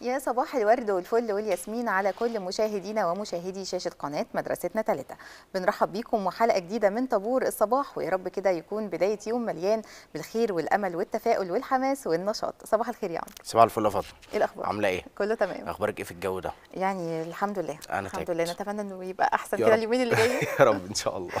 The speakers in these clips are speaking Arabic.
يا صباح الورد والفل والياسمين على كل مشاهدينا ومشاهدي شاشة قناة مدرستنا ثلاثة بنرحب بيكم وحلقة جديدة من طابور الصباح ويا رب كده يكون بداية يوم مليان بالخير والأمل والتفاؤل والحماس والنشاط صباح الخير يا عمرو صباح الفل يا فاطمه ايه الأخبار عاملة ايه كله تمام أخبارك ايه في الجو ده يعني الحمد لله أنا الحمد لله نتمنى إنه يبقى أحسن كده اليومين اللي جايين يا رب إن شاء الله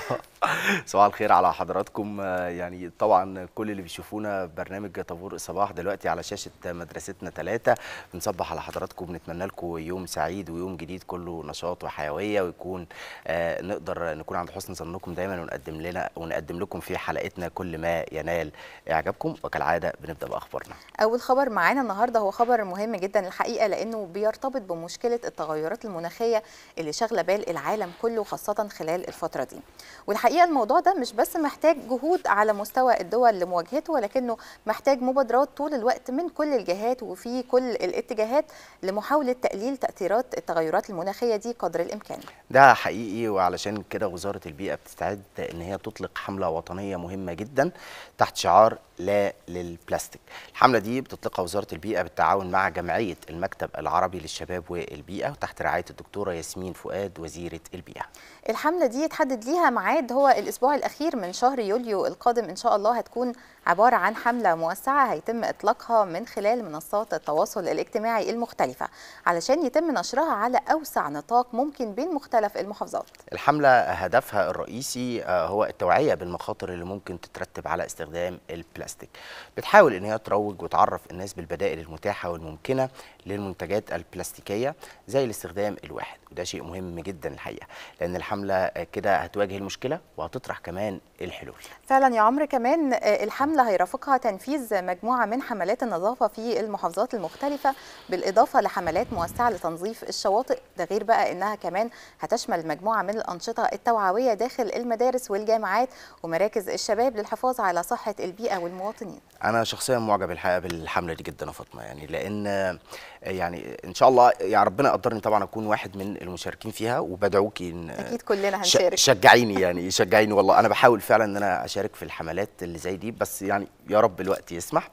صباح الخير على حضراتكم يعني طبعا كل اللي بيشوفونا برنامج طابور الصباح دلوقتي على شاشة مدرستنا ثلاثة بنصبح الصباح على حضراتكم بنتمنى لكم يوم سعيد ويوم جديد كله نشاط وحيويه ويكون آه نقدر نكون عند حسن ظنكم دايما ونقدم لنا ونقدم لكم في حلقتنا كل ما ينال اعجابكم وكالعاده بنبدا باخبارنا اول خبر معانا النهارده هو خبر مهم جدا الحقيقه لانه بيرتبط بمشكله التغيرات المناخيه اللي شاغله بال العالم كله خاصه خلال الفتره دي والحقيقه الموضوع ده مش بس محتاج جهود على مستوى الدول لمواجهته ولكنه محتاج مبادرات طول الوقت من كل الجهات وفي كل الاتجاهات الاتجاهات لمحاوله تقليل تاثيرات التغيرات المناخيه دي قدر الامكان. ده حقيقي وعلشان كده وزاره البيئه بتستعد ان هي تطلق حمله وطنيه مهمه جدا تحت شعار لا للبلاستيك. الحمله دي بتطلقها وزاره البيئه بالتعاون مع جمعيه المكتب العربي للشباب والبيئه وتحت رعايه الدكتوره ياسمين فؤاد وزيره البيئه. الحمله دي تحدد ليها معاد هو الاسبوع الاخير من شهر يوليو القادم ان شاء الله هتكون عبارة عن حملة موسعة هيتم إطلاقها من خلال منصات التواصل الاجتماعي المختلفة علشان يتم نشرها على أوسع نطاق ممكن بين مختلف المحافظات الحملة هدفها الرئيسي آه، هو التوعية بالمخاطر اللي ممكن تترتب على استخدام البلاستيك بتحاول إن هي تروج وتعرف الناس بالبدائل المتاحة والممكنة للمنتجات البلاستيكيه زي الاستخدام الواحد وده شيء مهم جدا الحقيقه لان الحمله كده هتواجه المشكله وهتطرح كمان الحلول فعلا يا عمرو كمان الحمله هيرافقها تنفيذ مجموعه من حملات النظافه في المحافظات المختلفه بالاضافه لحملات موسعه لتنظيف الشواطئ ده غير بقى انها كمان هتشمل مجموعه من الانشطه التوعويه داخل المدارس والجامعات ومراكز الشباب للحفاظ على صحه البيئه والمواطنين انا شخصيا معجب الحقيقه بالحمله دي جدا يا فاطمه يعني لان يعني ان شاء الله يا ربنا يقدرني طبعا اكون واحد من المشاركين فيها وبدعوكي ان اكيد كلنا هنشارك شجعيني يعني شجعيني والله انا بحاول فعلا ان انا اشارك في الحملات اللي زي دي بس يعني يا رب الوقت يسمح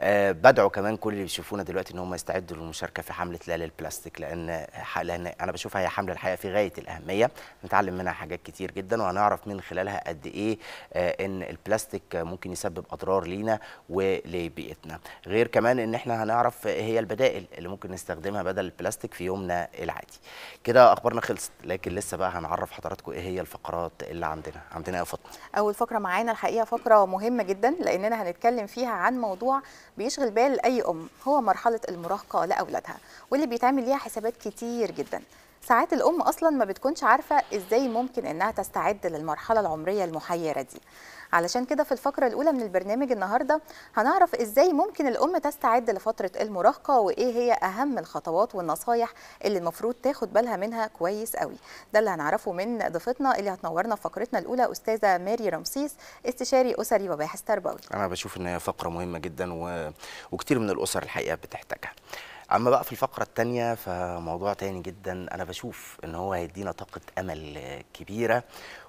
آه، بدعو كمان كل اللي بيشوفونا دلوقتي ان هم يستعدوا للمشاركه في حمله لا للبلاستيك لان لان انا بشوفها هي حمله الحقيقه في غايه الاهميه نتعلم منها حاجات كتير جدا وهنعرف من خلالها قد ايه آه، ان البلاستيك ممكن يسبب اضرار لينا ولبيئتنا غير كمان ان احنا هنعرف هي البدائل اللي ممكن نستخدمها بدل البلاستيك في يومنا العادي كده اخبارنا خلصت لكن لسه بقى هنعرف حضراتكم ايه هي الفقرات اللي عندنا عندنا يا فاطمه اول فقره معانا الحقيقه فقره مهمه جدا لاننا هن هنتكلم فيها عن موضوع بيشغل بال اي ام هو مرحله المراهقه لاولادها واللي بيتعمل ليها حسابات كتير جدا ساعات الام اصلا ما بتكونش عارفه ازاي ممكن انها تستعد للمرحله العمريه المحيره دي علشان كده في الفقرة الأولى من البرنامج النهاردة هنعرف إزاي ممكن الأم تستعد لفترة المراهقة وإيه هي أهم الخطوات والنصايح اللي المفروض تاخد بالها منها كويس قوي ده اللي هنعرفه من ضيفتنا اللي هتنورنا في فقرتنا الأولى أستاذة ماري رمسيس استشاري أسري وباحث تربوي أنا بشوف إن هي فقرة مهمة جدا و... وكتير من الأسر الحقيقة بتحتاجها اما بقى في الفقره الثانيه فموضوع تاني جدا انا بشوف ان هو هيدينا طاقه امل كبيره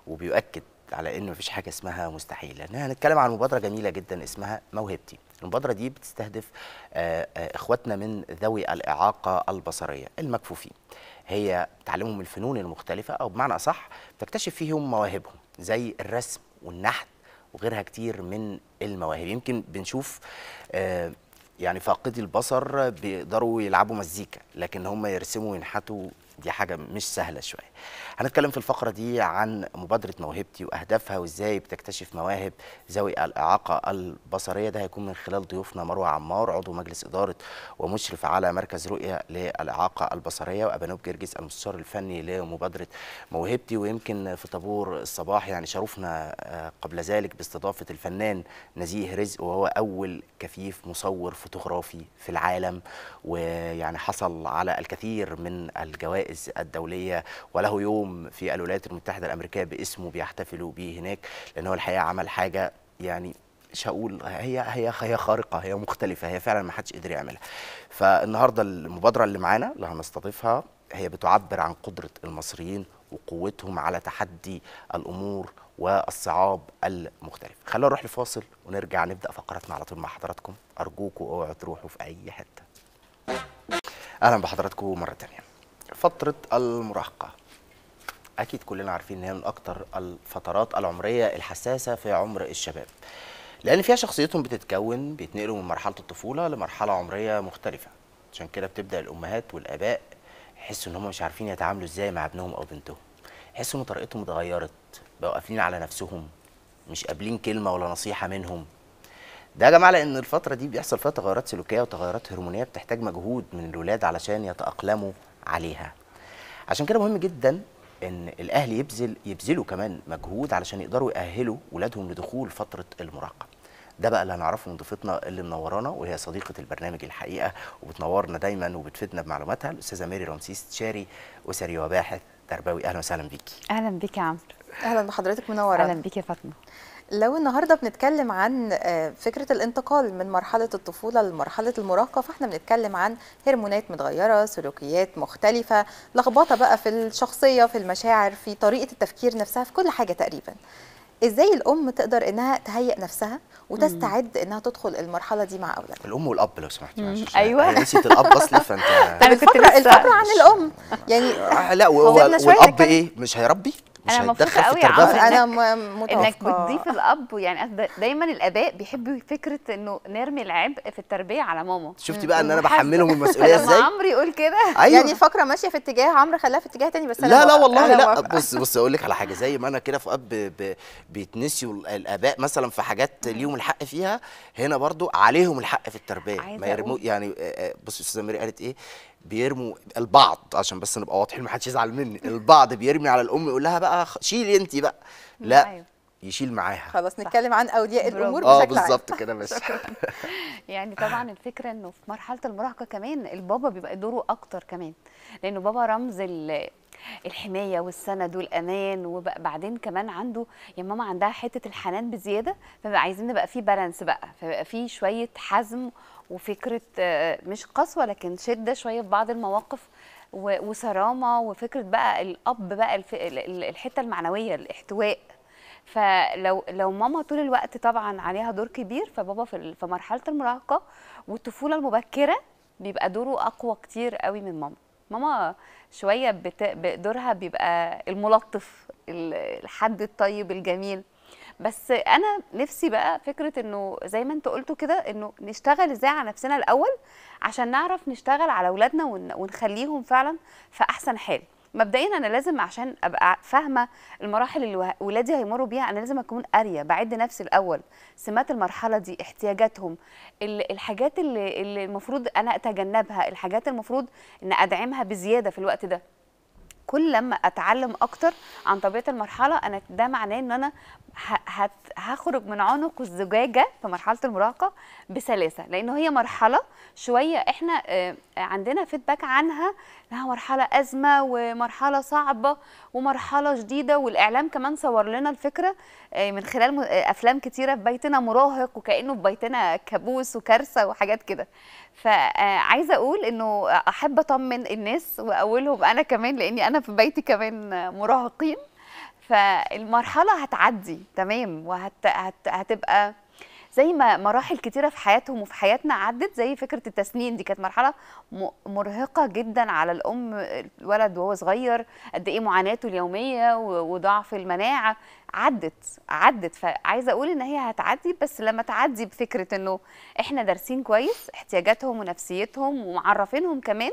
وبيؤكد على ان مفيش حاجه اسمها مستحيل لان هنتكلم عن مبادره جميله جدا اسمها موهبتي المبادره دي بتستهدف آه، آه، اخواتنا من ذوي الاعاقه البصريه المكفوفين هي بتعلمهم الفنون المختلفه او بمعنى اصح تكتشف فيهم مواهبهم زي الرسم والنحت وغيرها كتير من المواهب يمكن بنشوف آه، يعني فاقدي البصر بيقدروا يلعبوا مزيكا لكن هم يرسموا وينحتوا دي حاجه مش سهله شويه هنتكلم في الفقره دي عن مبادره موهبتي واهدافها وازاي بتكتشف مواهب ذوي الاعاقه البصريه ده هيكون من خلال ضيوفنا مروه عمار عضو مجلس اداره ومشرف على مركز رؤيه للاعاقه البصريه وابانوب جرجس المستشار الفني لمبادره موهبتي ويمكن في طابور الصباح يعني شرفنا آه، قبل ذلك باستضافه الفنان نزيه رزق وهو اول كفيف مصور فوتوغرافي في العالم ويعني حصل على الكثير من الجوائز الجوائز الدوليه وله يوم في الولايات المتحده الامريكيه باسمه بيحتفلوا به هناك لان هو الحقيقه عمل حاجه يعني مش هقول هي هي هي خارقه هي مختلفه هي فعلا ما حدش قدر يعملها فالنهارده المبادره اللي معانا اللي هنستضيفها هي بتعبر عن قدره المصريين وقوتهم على تحدي الامور والصعاب المختلفه خلونا نروح لفاصل ونرجع نبدا فقرتنا على طول مع حضراتكم ارجوكم اوعوا تروحوا في اي حته اهلا بحضراتكم مره ثانيه فترة المراهقة أكيد كلنا عارفين إن هي من أكتر الفترات العمرية الحساسة في عمر الشباب لأن فيها شخصيتهم بتتكون بيتنقلوا من مرحلة الطفولة لمرحلة عمرية مختلفة عشان كده بتبدأ الأمهات والآباء يحسوا إن مش عارفين يتعاملوا إزاي مع ابنهم أو بنتهم يحسوا إن طريقتهم اتغيرت بقوا قافلين على نفسهم مش قابلين كلمة ولا نصيحة منهم ده يا جماعه لان الفتره دي بيحصل فيها تغيرات سلوكيه وتغيرات هرمونيه بتحتاج مجهود من الولاد علشان يتاقلموا عليها عشان كده مهم جدا ان الاهل يبذل يبذلوا كمان مجهود علشان يقدروا يأهلوا ولادهم لدخول فتره المراهقه ده بقى اللي هنعرفه من ضيفتنا اللي منورانا وهي صديقه البرنامج الحقيقه وبتنورنا دايما وبتفيدنا بمعلوماتها الاستاذه ميري رمسيس تشاري اسري وباحث تربوي اهلا وسهلا بيكي اهلا بيكي يا عمرو اهلا بحضرتك منوره اهلا بيكي يا فاطمه لو النهارده بنتكلم عن آه، فكره الانتقال من مرحله الطفوله لمرحله المراهقه فاحنا بنتكلم عن هرمونات متغيره سلوكيات مختلفه لخبطه بقى في الشخصيه في المشاعر في طريقه التفكير نفسها في كل حاجه تقريبا ازاي الام تقدر انها تهيئ نفسها وتستعد انها تدخل المرحله دي مع اولادها الام والاب لو سمحتي معلش ايوه انا نسيت الاب اصلا فانت انا كنت الفكره عن الام يعني لا والاب ايه مش هيربي انا مبسوطه قوي يا عمرو انا متوقعه انك بتضيف الاب يعني دايما الاباء بيحبوا فكره انه نرمي العبء في التربيه على ماما شفتي بقى ان انا بحملهم المسؤوليه ازاي لما عمرو يقول كده أيوة. يعني فكره ماشيه في اتجاه عمرو خلاها في اتجاه تاني بس انا لا لا والله أنا لا بص بص اقول لك على حاجه زي ما انا كده في اب بيتنسيوا الاباء مثلا في حاجات ليهم الحق فيها هنا برضو عليهم الحق في التربيه ما يرموا يعني آه، آه، بص استاذه ميري قالت ايه بيرموا البعض عشان بس نبقى واضحين ما حدش يزعل مني البعض بيرمي على الام يقول لها بقى شيلي انت بقى لا أيوه. يشيل معاها خلاص نتكلم عن اولياء الامور بشكل آه، عام اه بالظبط كده ماشي يعني طبعا الفكره انه في مرحله المراهقه كمان البابا بيبقى دوره اكتر كمان لانه بابا رمز الحمايه والسند والامان وبعدين كمان عنده يا ماما عندها حته الحنان بزياده فبقى عايزين نبقى في بالانس بقى فبقى في شويه حزم وفكره آه، مش قسوه لكن شده شويه في بعض المواقف وصرامه وفكره بقى الاب بقى الحته المعنويه الاحتواء فلو لو ماما طول الوقت طبعا عليها دور كبير فبابا في مرحله المراهقه والطفوله المبكره بيبقى دوره اقوى كتير قوي من ماما ماما شويه بدورها دورها بيبقى الملطف الحد الطيب الجميل بس انا نفسي بقى فكره انه زي ما انت قلتوا كده انه نشتغل ازاي على نفسنا الاول عشان نعرف نشتغل على اولادنا ونخليهم فعلا في احسن حال مبدئيا انا لازم عشان ابقى فاهمه المراحل اللي ولادي هيمروا بيها انا لازم اكون قاريه بعد نفسي الاول سمات المرحله دي احتياجاتهم الحاجات اللي المفروض انا اتجنبها الحاجات المفروض ان ادعمها بزياده في الوقت ده كل لما اتعلم اكتر عن طبيعه المرحله انا ده معناه ان انا هخرج من عنق الزجاجه في مرحله المراهقه بسلاسه لان هي مرحله شويه احنا آه، عندنا فيدباك عنها لها مرحله ازمه ومرحله صعبه ومرحله جديده والاعلام كمان صور لنا الفكره آه، من خلال آه، افلام كتيره في بيتنا مراهق وكانه في بيتنا كابوس وكارثه وحاجات كده فعايزه آه، اقول انه احب اطمن الناس واولهم انا كمان لاني انا في بيتي كمان مراهقين فالمرحله هتعدي تمام وهتبقى وهت... هت... زي ما مراحل كتيره في حياتهم وفي حياتنا عدت زي فكره التسنين دي كانت مرحله مرهقه جدا على الام الولد وهو صغير قد ايه معاناته اليوميه وضعف المناعه عدت عدت فعايزه اقول ان هي هتعدي بس لما تعدي بفكره انه احنا دارسين كويس احتياجاتهم ونفسيتهم ومعرفينهم كمان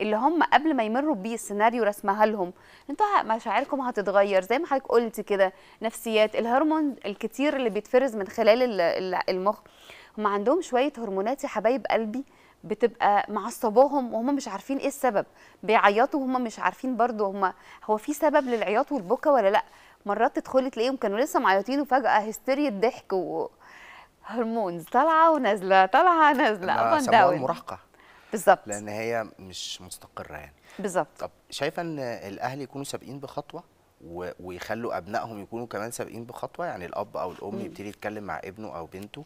اللي هم قبل ما يمروا بيه السيناريو رسمها لهم انتوا مشاعركم هتتغير زي ما حضرتك قلت كده نفسيات الهرمون الكتير اللي بيتفرز من خلال المخ هم عندهم شويه هرمونات يا حبايب قلبي بتبقى معصباهم وهم مش عارفين ايه السبب بيعيطوا وهم مش عارفين برضو هم هو في سبب للعياط والبكا ولا لا مرات تدخلي تلاقيهم كانوا لسه معيطين وفجاه هستيريا ضحك و هرمونز طالعه ونازله طالعه نازله اب داون مراهقه بالظبط لان هي مش مستقره يعني بالظبط طب شايفه ان الاهل يكونوا سابقين بخطوه ويخلوا ابنائهم يكونوا كمان سابقين بخطوه يعني الاب او الام يبتدي يتكلم مع ابنه او بنته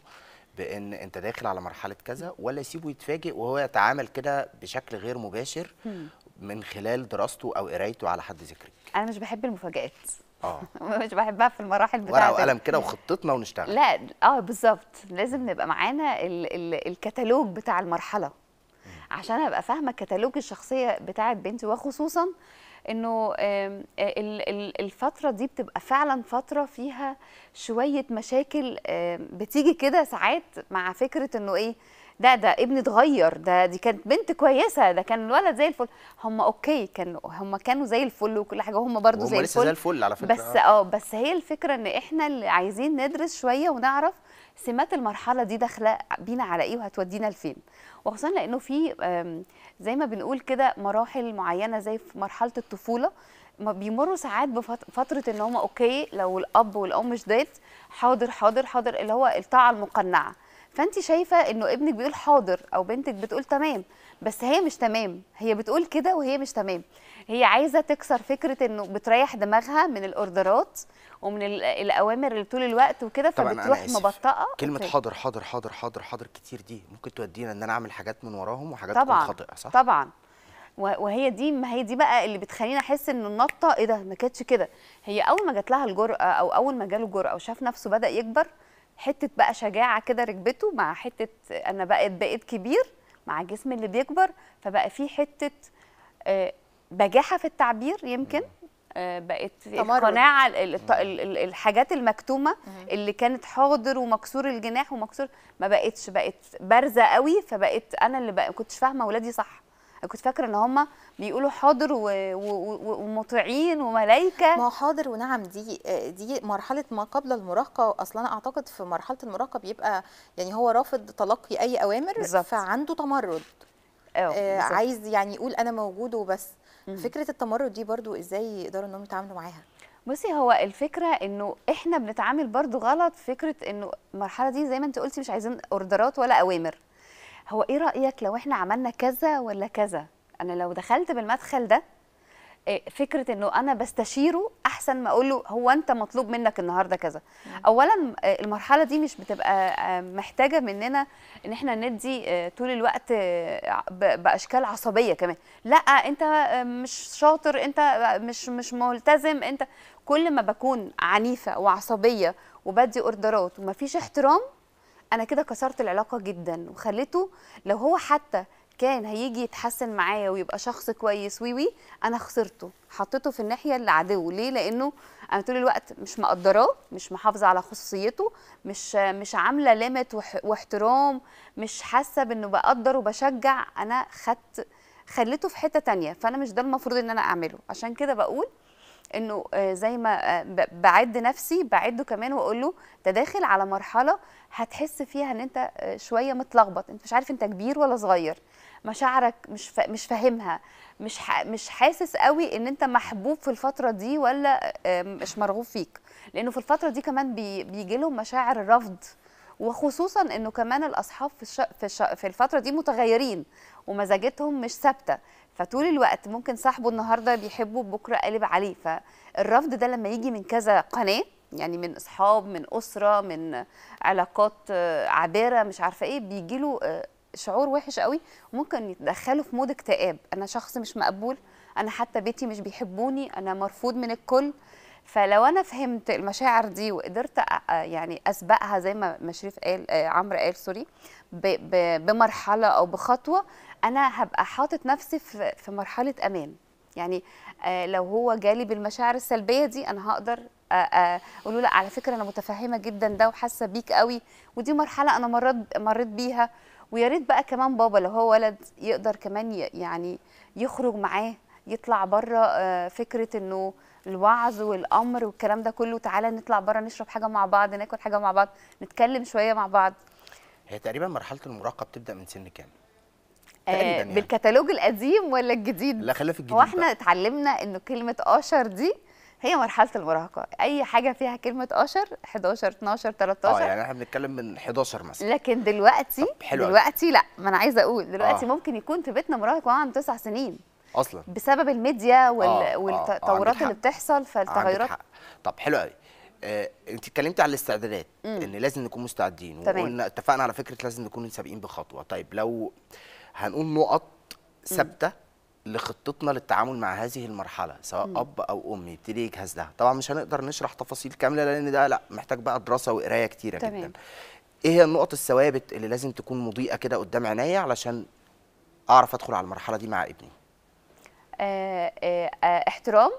بان انت داخل على مرحله كذا ولا يسيبه يتفاجئ وهو يتعامل كده بشكل غير مباشر من خلال دراسته او قرايته على حد ذكرك انا مش بحب المفاجآت اه مش بحبها في المراحل بتاعتي ورقه وقلم كده وخطتنا ونشتغل لا اه بالظبط لازم نبقى معانا ال ال الكتالوج بتاع المرحله عشان ابقى فاهمه كتالوج الشخصيه بتاعت بنتي وخصوصا انه الفتره دي بتبقى فعلا فتره فيها شويه مشاكل بتيجي كده ساعات مع فكره انه ايه ده ده ابني اتغير ده دي كانت بنت كويسه ده كان الولد زي الفل هم اوكي كانوا هم كانوا زي الفل وكل حاجه هم برضو زي الفل زي الفل على فكره بس اه بس هي الفكره ان احنا اللي عايزين ندرس شويه ونعرف سمات المرحله دي داخله بينا على ايه وهتودينا لفين وخصوصا لانه في زي ما بنقول كده مراحل معينه زي في مرحله الطفوله ما بيمروا ساعات بفتره ان هم اوكي لو الاب والام مش حاضر حاضر حاضر اللي هو الطاعه المقنعه فانت شايفه انه ابنك بيقول حاضر او بنتك بتقول تمام بس هي مش تمام هي بتقول كده وهي مش تمام هي عايزه تكسر فكره انه بتريح دماغها من الاوردرات ومن الاوامر اللي طول الوقت وكده فبتروح مبطئه كلمه حاضر حاضر حاضر حاضر حاضر كتير دي ممكن تودينا ان انا اعمل حاجات من وراهم وحاجات طبعا خاطئه صح طبعا وهي دي ما هي دي بقى اللي بتخليني احس ان النطه ايه ده ما كانتش كده هي اول ما جات لها الجرأه او اول ما جاله الجرأه وشاف نفسه بدا يكبر حته بقى شجاعه كده ركبته مع حته انا بقيت بقيت كبير مع الجسم اللي بيكبر فبقى في حته آه، بجاحه في التعبير يمكن آه، بقت القناعه الحاجات المكتومه اللي كانت حاضر ومكسور الجناح ومكسور ما بقتش بقت بارزه قوي فبقت انا اللي بقى كنتش فاهمه ولادي صح انا كنت فاكره ان هم بيقولوا حاضر ومطيعين وملائكه ما حاضر ونعم دي دي مرحله ما قبل المراهقه اصلا انا اعتقد في مرحله المراهقه بيبقى يعني هو رافض تلقي اي اوامر بالزبط. فعنده تمرد آه, آه، عايز يعني يقول انا موجود وبس فكره التمرد دي برضو ازاي يقدروا انهم يتعاملوا معاها بصي هو الفكره انه احنا بنتعامل برضو غلط فكره انه المرحله دي زي ما انت قلتي مش عايزين اوردرات ولا اوامر هو ايه رايك لو احنا عملنا كذا ولا كذا انا لو دخلت بالمدخل ده آه، فكره انه انا بستشيره احسن ما اقول له هو انت مطلوب منك النهارده كذا اولا آه، المرحله دي مش بتبقى آه، محتاجه مننا ان احنا ندي طول الوقت باشكال عصبيه كمان لا انت مش شاطر انت مش مش ملتزم انت كل ما بكون عنيفه وعصبيه وبدي اوردرات ومفيش احترام انا كده كسرت العلاقه جدا وخليته لو هو حتى كان هيجي يتحسن معايا ويبقى شخص كويس وي وي انا خسرته حطيته في الناحيه اللي عدو ليه لانه انا طول الوقت مش مقدراه مش محافظه على خصوصيته مش مش عامله ليميت واحترام مش حاسه بانه بقدر وبشجع انا خدت خليته في حته تانية فانا مش ده المفروض ان انا اعمله عشان كده بقول انه آه، زي ما آه، بعد نفسي بعده كمان واقول له تداخل على مرحله هتحس فيها ان انت آه، شويه متلخبط انت مش عارف انت كبير ولا صغير مشاعرك مش فا... مش فاهمها مش ح... مش حاسس قوي ان انت محبوب في الفتره دي ولا آه، مش مرغوب فيك لانه في الفتره دي كمان بي... بيجي لهم مشاعر الرفض وخصوصا انه كمان الاصحاب في الش... في, الش... في الفتره دي متغيرين ومزاجتهم مش ثابته فطول الوقت ممكن صاحبه النهارده بيحبه بكره قلب عليه فالرفض ده لما يجي من كذا قناه يعني من اصحاب من اسره من علاقات آه، عابره مش عارفه ايه بيجي له آه، شعور وحش قوي ممكن يتدخلوا في مود اكتئاب انا شخص مش مقبول انا حتى بيتي مش بيحبوني انا مرفوض من الكل فلو انا فهمت المشاعر دي وقدرت آه، يعني اسبقها زي ما مشريف قال عمرو قال سوري بمرحله او بخطوه انا هبقى حاطط نفسي في مرحله امان يعني لو هو جالي بالمشاعر السلبيه دي انا هقدر اقول آه، آه، له لا على فكره انا متفهمه جدا ده وحاسه بيك قوي ودي مرحله انا مريت مريت بيها ويا ريت بقى كمان بابا لو هو ولد يقدر كمان يعني يخرج معاه يطلع بره آه، فكره انه الوعظ والامر والكلام ده كله تعالى نطلع بره نشرب حاجه مع بعض ناكل حاجه مع بعض نتكلم شويه مع بعض هي تقريبا مرحله المراهقه بتبدا من سن كام تقريبا يعني. بالكتالوج القديم ولا الجديد لا خلينا في الجديد هو احنا اتعلمنا انه كلمه اشر دي هي مرحله المراهقه اي حاجه فيها كلمه اشر 11 12 13 اه يعني احنا بنتكلم من 11 مثلا لكن دلوقتي حلو دلوقتي لا ما انا عايزه اقول دلوقتي آه. ممكن يكون في بيتنا مراهق عنده 9 سنين اصلا بسبب الميديا آه، وال... آه. والتطورات آه. اللي بتحصل فالتغيرات طب حلو قوي آه، انت اتكلمتي على الاستعدادات ان لازم نكون مستعدين وقلنا اتفقنا على فكره لازم نكون سابقين بخطوه طيب لو هنقول نقط ثابته لخطتنا للتعامل مع هذه المرحله سواء م. اب او ام يبتدي يجهز لها طبعا مش هنقدر نشرح تفاصيل كامله لان ده لا محتاج بقى دراسه وقرايه كتيره تمام. جدا ايه هي النقط الثوابت اللي لازم تكون مضيئه كده قدام عينيا علشان اعرف ادخل على المرحله دي مع ابني آه، آه، آه، احترام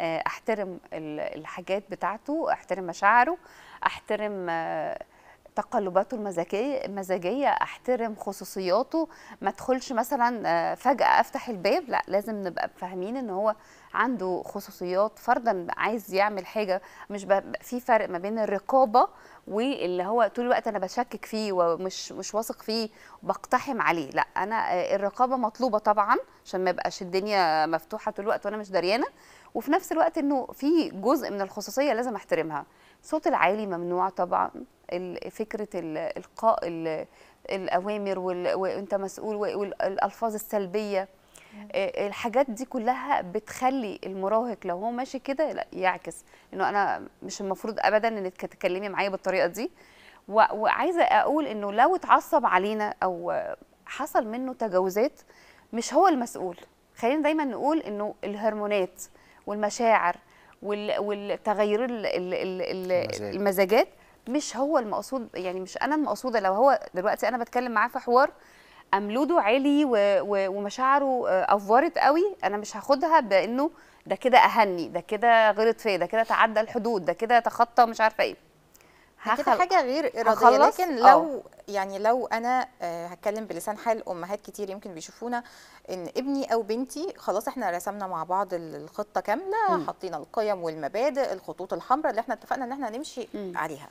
احترم الحاجات بتاعته احترم مشاعره احترم آه تقلباته المزاجيه المزاجيه احترم خصوصياته ما ادخلش مثلا آه، فجاه افتح الباب لا لازم نبقى فاهمين ان هو عنده خصوصيات فرضا عايز يعمل حاجه مش في فرق ما بين الرقابه واللي هو طول الوقت انا بشكك فيه ومش مش واثق فيه بقتحم عليه لا انا آه، الرقابه مطلوبه طبعا عشان ما يبقاش الدنيا مفتوحه طول الوقت وانا مش دريانه وفي نفس الوقت انه في جزء من الخصوصيه لازم احترمها الصوت العالي ممنوع طبعا فكره القاء الاوامر وانت مسؤول والالفاظ السلبيه آه، الحاجات دي كلها بتخلي المراهق لو هو ماشي كده لا يعكس انه انا مش المفروض ابدا انك تتكلمي معايا بالطريقه دي وعايزه اقول انه لو اتعصب علينا او حصل منه تجاوزات مش هو المسؤول خلينا دايما نقول انه الهرمونات والمشاعر والتغير المزاجات مش هو المقصود يعني مش انا المقصوده لو هو دلوقتي انا بتكلم معاه في حوار املوده عالي ومشاعره افورت قوي انا مش هاخدها بانه ده كده اهني ده كده غلط فيا ده كده تعدى الحدود ده كده تخطى مش عارفه ايه هكده حاجه غير اراديه لكن آه. لو أوه. يعني لو انا آه، هتكلم بلسان حال امهات كتير يمكن بيشوفونا ان ابني او بنتي خلاص احنا رسمنا مع بعض الخطه كامله حطينا القيم والمبادئ الخطوط الحمراء اللي احنا اتفقنا ان احنا نمشي م. عليها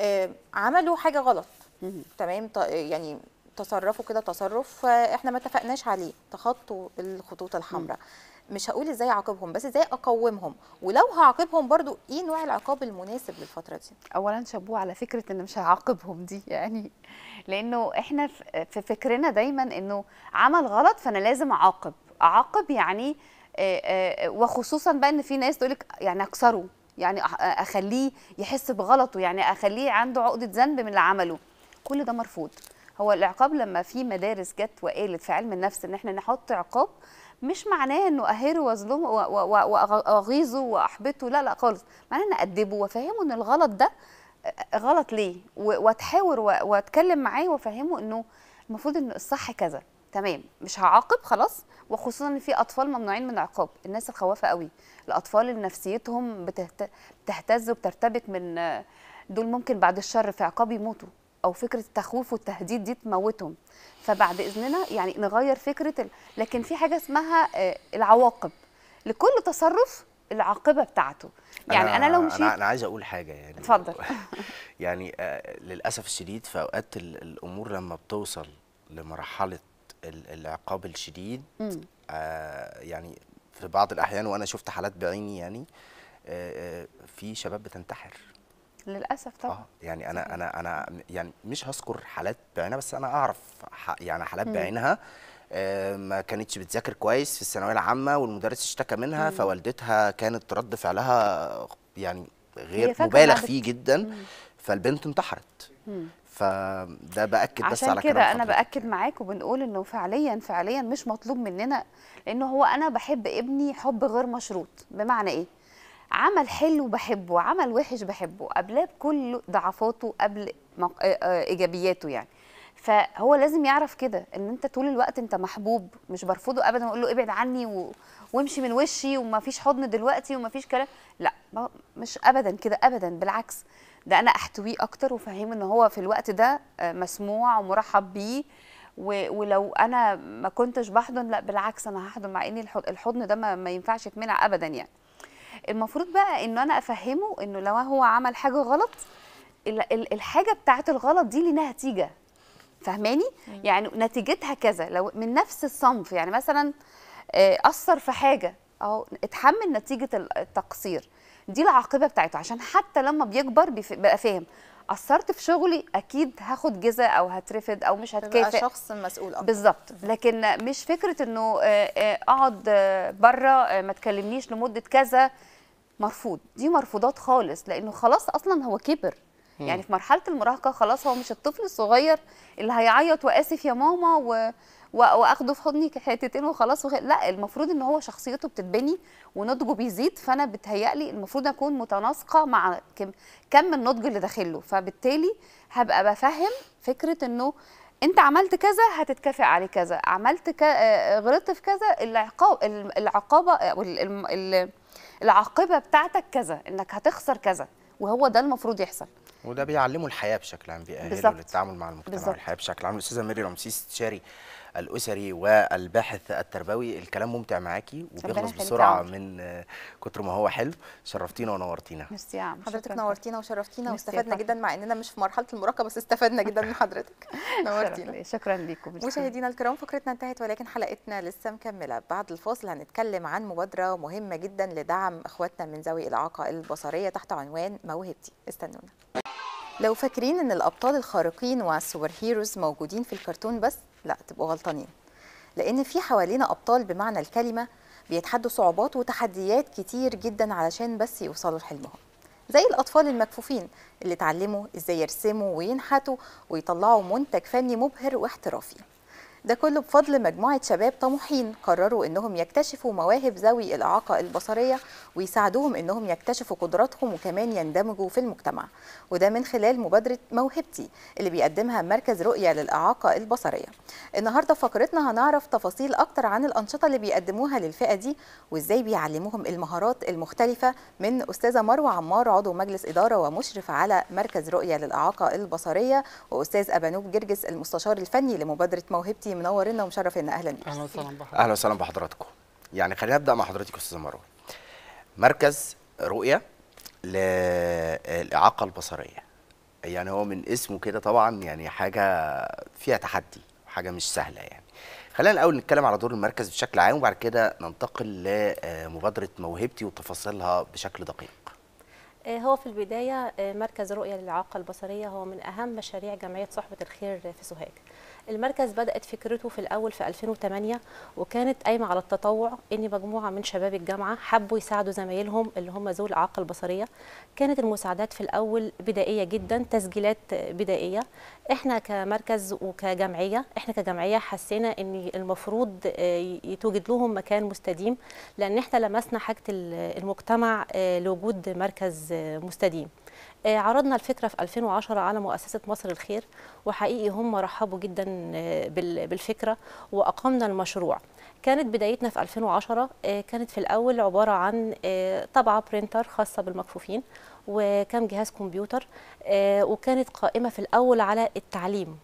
آه، عملوا حاجه غلط م. تمام يعني تصرفوا كده تصرف احنا ما اتفقناش عليه تخطوا الخطوط الحمراء م. مش هقول ازاي اعاقبهم بس ازاي اقومهم ولو هعاقبهم برضو ايه نوع العقاب المناسب للفتره دي اولا شابوه على فكره ان مش هعاقبهم دي يعني لانه احنا في فكرنا دايما انه عمل غلط فانا لازم اعاقب اعاقب يعني وخصوصا بقى ان في ناس تقول لك يعني اكسره يعني اخليه يحس بغلطه يعني اخليه عنده عقده ذنب من اللي عمله كل ده مرفوض هو العقاب لما في مدارس جت وقالت في علم النفس ان احنا نحط عقاب مش معناه انه اهره واظلمه واغيظه واحبطه لا لا خالص معناه ان ادبه وافهمه ان الغلط ده آه، آه، غلط ليه واتحاور واتكلم معاه وافهمه انه المفروض ان الصح كذا تمام مش هعاقب خلاص وخصوصا ان في اطفال ممنوعين من العقاب الناس الخوافه قوي الاطفال اللي نفسيتهم بتهتز وبترتبك من آه، دول ممكن بعد الشر في عقاب يموتوا او فكره التخويف والتهديد دي تموتهم فبعد اذننا يعني نغير فكره ال... لكن في حاجه اسمها آه، العواقب لكل تصرف العاقبه بتاعته يعني انا, أنا لو مشيت انا عايز اقول حاجه يعني اتفضل يعني آه، للاسف الشديد في اوقات الامور لما بتوصل لمرحله العقاب الشديد آه، يعني في بعض الاحيان وانا شفت حالات بعيني يعني في شباب بتنتحر للاسف طبعا آه يعني انا انا انا يعني مش هذكر حالات بعينها بس انا اعرف يعني حالات بعينها آه، ما كانتش بتذاكر كويس في الثانويه العامه والمدرس اشتكى منها مم. فوالدتها كانت رد فعلها يعني غير مبالغ فيه جدا مم. فالبنت انتحرت مم. فده باكد بس على كده انا باكد يعني. معاك وبنقول انه فعليا فعليا مش مطلوب مننا لانه هو انا بحب ابني حب غير مشروط بمعنى ايه عمل حلو بحبه عمل وحش بحبه قبلاه بكل ضعفاته قبل آه، آه، ايجابياته يعني فهو لازم يعرف كده ان انت طول الوقت انت محبوب مش برفضه ابدا واقول له ابعد عني و... وامشي من وشي وما فيش حضن دلوقتي وما فيش كلام لا مش ابدا كده ابدا بالعكس ده انا احتويه اكتر وفهمه ان هو في الوقت ده آه، مسموع ومرحب بيه ولو انا ما كنتش بحضن لا بالعكس انا هحضن مع ان الحضن ده ما, ما ينفعش يتمنع ابدا يعني المفروض بقى ان انا افهمه انه لو هو عمل حاجه غلط الحاجه بتاعت الغلط دي ليها نتيجه فهماني يعني نتيجتها كذا لو من نفس الصنف يعني مثلا آه، اثر في حاجه اهو اتحمل نتيجه التقصير دي العاقبه بتاعته عشان حتى لما بيكبر بيبقى فاهم قصرت في شغلي اكيد هاخد جزا او هترفد او مش هتكافئ شخص مسؤول اكتر بالظبط لكن مش فكره انه آه، آه، اقعد آه، بره ما تكلمنيش لمده كذا مرفوض دي مرفوضات خالص لانه خلاص اصلا هو كبر يعني في مرحله المراهقه خلاص هو مش الطفل الصغير اللي هيعيط واسف يا ماما و... واخده في حضني حتتين وخلاص وخ... لا المفروض ان هو شخصيته بتتبني ونضجه بيزيد فانا بتهيألي المفروض اكون متناسقه مع كم كم النضج اللي داخله فبالتالي هبقى بفهم فكره انه انت عملت كذا هتتكافئ عليه كذا عملت ك... آه، آه، غلطت في كذا العقاب العقابه العاقبه بتاعتك كذا انك هتخسر كذا وهو ده المفروض يحصل وده بيعلمه الحياه بشكل عام بيأهله للتعامل مع المجتمع بالزبط. والحياه بشكل عام الاستاذه ميري رمسيس تشاري الاسري والباحث التربوي الكلام ممتع معاكي وبيخلص بسرعه من كتر ما هو حلو شرفتينا ونورتينا ميرسي يا عم حضرتك نورتينا وشرفتينا واستفدنا جدا مع اننا مش في مرحله المراقبه بس استفدنا جدا من حضرتك نورتينا شكرا لكم مشاهدينا الكرام فقرتنا انتهت ولكن حلقتنا لسه مكمله بعد الفاصل هنتكلم عن مبادره مهمه جدا لدعم اخواتنا من ذوي الاعاقه البصريه تحت عنوان موهبتي استنونا لو فاكرين ان الابطال الخارقين والسوبر هيروز موجودين في الكرتون بس لا تبقوا غلطانين لان في حوالينا ابطال بمعنى الكلمه بيتحدوا صعوبات وتحديات كتير جدا علشان بس يوصلوا لحلمهم زي الأطفال المكفوفين اللي اتعلموا إزاي يرسموا وينحتوا ويطلعوا منتج فني مبهر واحترافي ده كله بفضل مجموعة شباب طموحين قرروا انهم يكتشفوا مواهب ذوي الإعاقة البصرية ويساعدوهم انهم يكتشفوا قدراتهم وكمان يندمجوا في المجتمع وده من خلال مبادرة موهبتي اللي بيقدمها مركز رؤية للإعاقة البصرية النهاردة في فقرتنا هنعرف تفاصيل أكتر عن الأنشطة اللي بيقدموها للفئة دي وإزاي بيعلموهم المهارات المختلفة من أستاذة مروة عمار عضو مجلس إدارة ومشرف على مركز رؤية للإعاقة البصرية وأستاذ أبانوب جرجس المستشار الفني لمبادرة موهبتي دلوقتي منورنا ومشرفنا اهلا بيك اهلا وسهلا بحضرتك اهلا وسهلا بحضراتكم يعني خلينا نبدا مع حضرتك استاذه مروه مركز رؤيه للاعاقه البصريه يعني هو من اسمه كده طبعا يعني حاجه فيها تحدي حاجه مش سهله يعني خلينا الاول نتكلم على دور المركز بشكل عام وبعد كده ننتقل لمبادره موهبتي وتفاصيلها بشكل دقيق آه، هو في البداية آه، مركز رؤية للإعاقة البصرية هو من أهم مشاريع جمعية صحبة الخير في سوهاج المركز بدات فكرته في الاول في 2008 وكانت قايمه على التطوع ان مجموعه من شباب الجامعه حبوا يساعدوا زمايلهم اللي هم ذوي الاعاقه البصريه كانت المساعدات في الاول بدائيه جدا تسجيلات بدائيه احنا كمركز وكجمعيه احنا كجمعيه حسينا ان المفروض آه، يتوجد لهم مكان مستديم لان احنا لمسنا حاجه المجتمع آه، لوجود مركز آه، مستديم آه، عرضنا الفكره في 2010 على مؤسسه مصر الخير وحقيقي هم رحبوا جدا آه، بالفكره واقمنا المشروع كانت بدايتنا في 2010 آه، كانت في الاول عباره عن طبعه برينتر خاصه بالمكفوفين وكم جهاز كمبيوتر وكانت قائمه في الاول على التعليم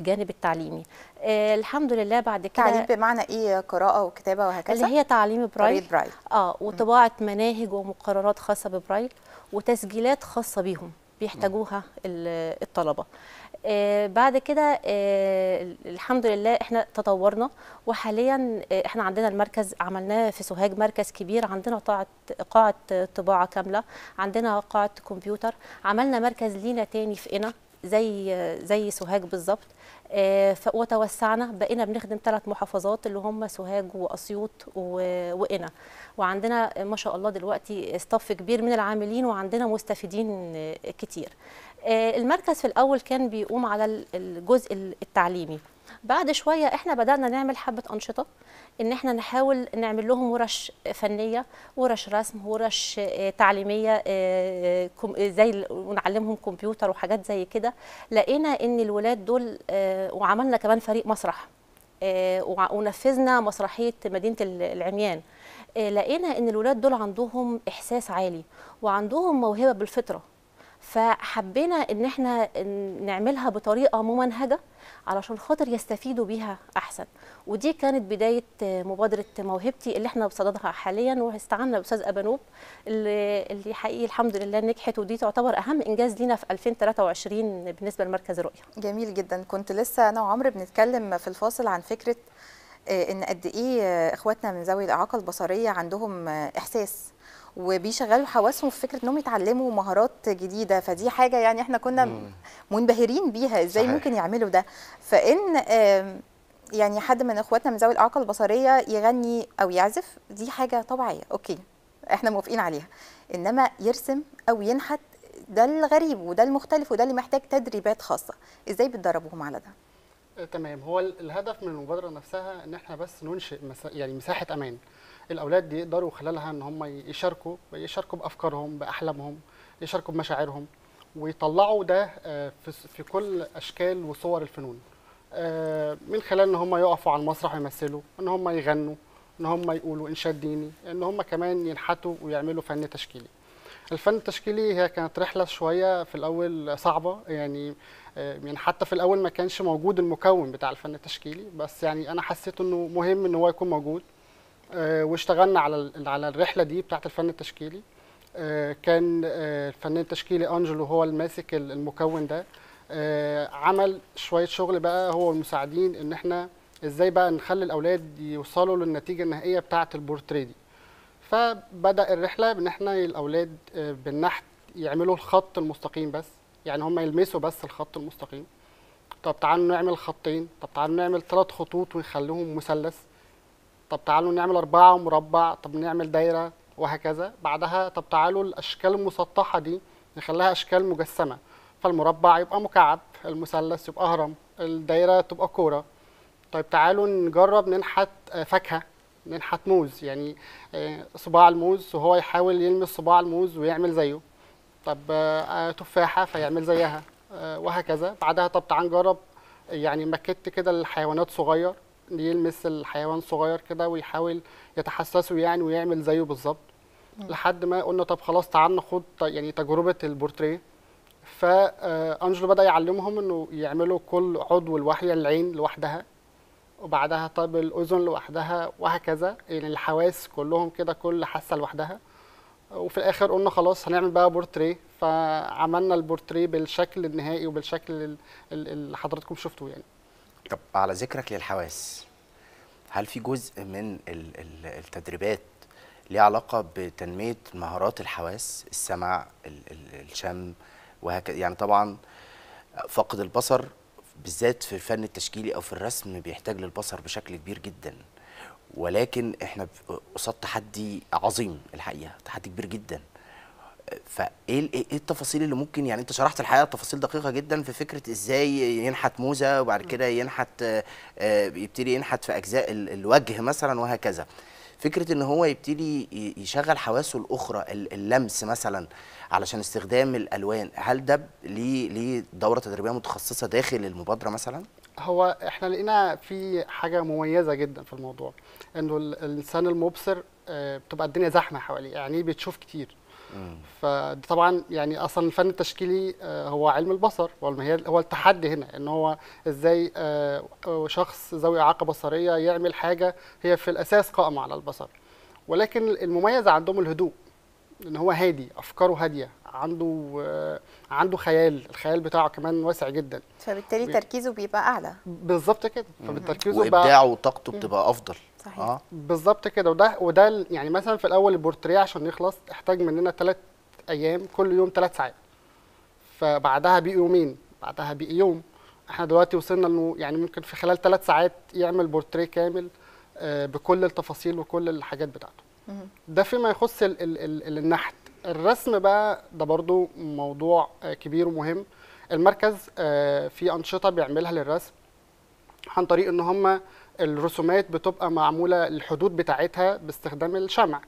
الجانب التعليمي آه الحمد لله بعد كده تعليم بمعنى ايه قراءه وكتابه وهكذا اللي هي تعليم برايل, برايل. اه وطباعه مناهج ومقررات خاصه ببرايل وتسجيلات خاصه بيهم بيحتاجوها الطلبه آه، بعد كده آه، الحمد لله احنا تطورنا وحاليا آه، احنا عندنا المركز عملناه في سوهاج مركز كبير عندنا قاعه قاعه طباعه كامله عندنا قاعه كمبيوتر عملنا مركز لينا تاني في قنا زي زي سوهاج بالظبط آه، وتوسعنا بقينا بنخدم ثلاث محافظات اللي هم سوهاج واسيوط وقنا وعندنا ما شاء الله دلوقتي ستاف كبير من العاملين وعندنا مستفيدين آه، كتير آه، المركز في الاول كان بيقوم على الجزء التعليمي بعد شويه احنا بدانا نعمل حبه انشطه ان احنا نحاول نعمل لهم ورش فنيه ورش رسم ورش آه، تعليميه آه، آه، زي ونعلمهم كمبيوتر وحاجات زي كده لقينا ان الولاد دول وعملنا كمان فريق مسرح ونفذنا مسرحيه مدينه العميان لقينا ان الولاد دول عندهم احساس عالي وعندهم موهبه بالفطره فحبينا ان احنا نعملها بطريقه ممنهجه علشان خاطر يستفيدوا بيها احسن ودي كانت بدايه مبادره موهبتي اللي احنا بصددها حاليا واستعنا باستاذ ابانوب اللي, اللي حقيقي الحمد لله نجحت ودي تعتبر اهم انجاز لينا في 2023 بالنسبه لمركز رؤيه جميل جدا كنت لسه انا وعمرو بنتكلم في الفاصل عن فكره آه، ان قد ايه آه، اخواتنا من ذوي الاعاقه البصريه عندهم آه، احساس وبيشغلوا حواسهم في فكره انهم يتعلموا مهارات جديده فدي حاجه يعني احنا كنا منبهرين بيها ازاي ممكن يعملوا ده فان يعني حد من اخواتنا من ذوي الاعاقه البصريه يغني او يعزف دي حاجه طبيعيه اوكي احنا موافقين عليها انما يرسم او ينحت ده الغريب وده المختلف وده اللي محتاج تدريبات خاصه ازاي بتدربهم على ده آه، تمام هو الهدف من المبادره نفسها ان احنا بس ننشئ مسا يعني مساحه امان الاولاد دي يقدروا خلالها ان هم يشاركوا يشاركوا بافكارهم باحلامهم يشاركوا بمشاعرهم ويطلعوا ده آه، في كل اشكال وصور الفنون آه، من خلال ان هم يقفوا على المسرح ويمثلوا ان هم يغنوا ان هم يقولوا انشاد ديني ان هم كمان ينحتوا ويعملوا فن تشكيلي الفن التشكيلي هي كانت رحله شويه في الاول صعبه يعني آه، يعني حتى في الاول ما كانش موجود المكون بتاع الفن التشكيلي بس يعني انا حسيت انه مهم ان هو يكون موجود آه، واشتغلنا على على الرحله دي بتاعه الفن التشكيلي آه، كان الفنان التشكيلي انجلو هو اللي ماسك المكون ده عمل شويه شغل بقى هو والمساعدين ان احنا ازاي بقى نخلي الاولاد يوصلوا للنتيجه النهائيه بتاعه البورتريه دي فبدا الرحله بان احنا الاولاد آه، بالنحت يعملوا الخط المستقيم بس يعني هم يلمسوا بس الخط المستقيم طب تعالوا نعمل خطين طب تعالوا نعمل ثلاث خطوط ونخليهم مثلث طب تعالوا نعمل أربعة ومربع طب نعمل دايرة وهكذا بعدها طب تعالوا الأشكال المسطحة دي نخليها أشكال مجسمة فالمربع يبقى مكعب المثلث يبقى هرم الدايرة تبقى كورة طيب تعالوا نجرب ننحت آه، فاكهة منحة موز يعني آه، صباع الموز وهو يحاول يلمس صباع الموز ويعمل زيه طب آه، آه، تفاحة فيعمل زيها وهكذا بعدها طب تعال نجرب يعني مكت كده الحيوانات صغير يلمس الحيوان صغير كده ويحاول يتحسسه يعني ويعمل زيه بالظبط لحد ما قلنا طب خلاص تعال ناخد يعني تجربه البورتريه فانجلو بدا يعلمهم انه يعملوا كل عضو لوحده العين لوحدها وبعدها طب الاذن لوحدها وهكذا يعني الحواس كلهم كده كل حاسه لوحدها وفي الاخر قلنا خلاص هنعمل بقى بورتريه فعملنا البورتريه بالشكل النهائي وبالشكل اللي حضراتكم شفتوه يعني طب على ذكرك للحواس هل في جزء من التدريبات ليه علاقه بتنميه مهارات الحواس السمع الشم وهكذا يعني طبعا فقد البصر بالذات في الفن التشكيلي او في الرسم بيحتاج للبصر بشكل كبير جدا ولكن احنا قصاد تحدي عظيم الحقيقه تحدي كبير جدا فايه ايه التفاصيل اللي ممكن يعني انت شرحت الحقيقه تفاصيل دقيقه جدا في فكره ازاي ينحت موزه وبعد كده ينحت آه، يبتدي ينحت في اجزاء الوجه مثلا وهكذا فكره ان هو يبتدي يشغل حواسه الاخرى اللمس مثلا علشان استخدام الالوان هل ده ليه ليه دوره تدريبيه متخصصه داخل المبادره مثلا هو احنا لقينا في حاجه مميزه جدا في الموضوع انه الانسان المبصر آه، بتبقى الدنيا زحمه حواليه يعني بتشوف كتير فطبعا يعني اصلا الفن التشكيلي آه، هو علم البصر هو التحدي هنا ان هو ازاي آه، شخص ذوي اعاقه بصريه يعمل حاجه هي في الاساس قائمه على البصر ولكن المميز عندهم الهدوء ان هو هادي افكاره هاديه عنده آه، عنده خيال الخيال بتاعه كمان واسع جدا فبالتالي تركيزه بيبقى اعلى بالظبط كده فبالتركيزه وابداعه وطاقته بتبقى افضل صحيح آه. بالظبط كده وده وده يعني مثلا في الاول البورتريه عشان يخلص احتاج مننا ثلاث ايام كل يوم ثلاث ساعات فبعدها بقي يومين بعدها بقي يوم احنا دلوقتي وصلنا انه يعني ممكن في خلال ثلاث ساعات يعمل بورتريه كامل آه، بكل التفاصيل وكل الحاجات بتاعته ده فيما يخص الـ الـ الـ النحت الرسم بقى ده برضو موضوع آه، كبير ومهم المركز آه، في انشطه بيعملها للرسم عن طريق ان هم الرسومات بتبقى معموله الحدود بتاعتها باستخدام الشمع